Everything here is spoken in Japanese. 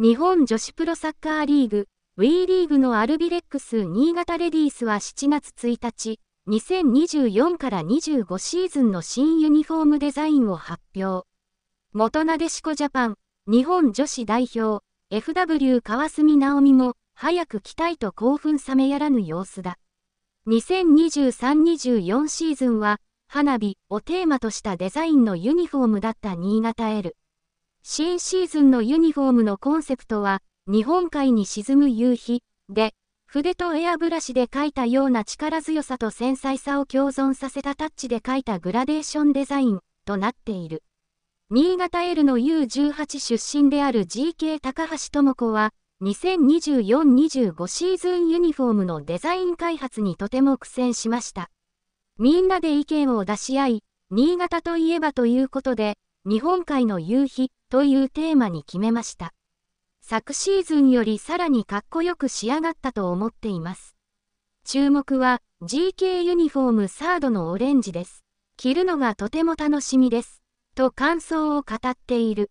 日本女子プロサッカーリーグ、WE リーグのアルビレックス新潟レディースは7月1日、2024から25シーズンの新ユニフォームデザインを発表。元なでしこジャパン、日本女子代表、FW 川澄直美も、早く来たいと興奮冷めやらぬ様子だ。2023-24シーズンは、花火をテーマとしたデザインのユニフォームだった新潟エル。新シーズンのユニフォームのコンセプトは、日本海に沈む夕日、で、筆とエアブラシで描いたような力強さと繊細さを共存させたタッチで描いたグラデーションデザインとなっている。新潟 L の U18 出身である GK 高橋智子は、2024-25シーズンユニフォームのデザイン開発にとても苦戦しました。みんなで意見を出し合い、新潟といえばということで、日本海の夕日、というテーマに決めました。昨シーズンよりさらにかっこよく仕上がったと思っています。注目は GK ユニフォームサードのオレンジです。着るのがとても楽しみです。と感想を語っている。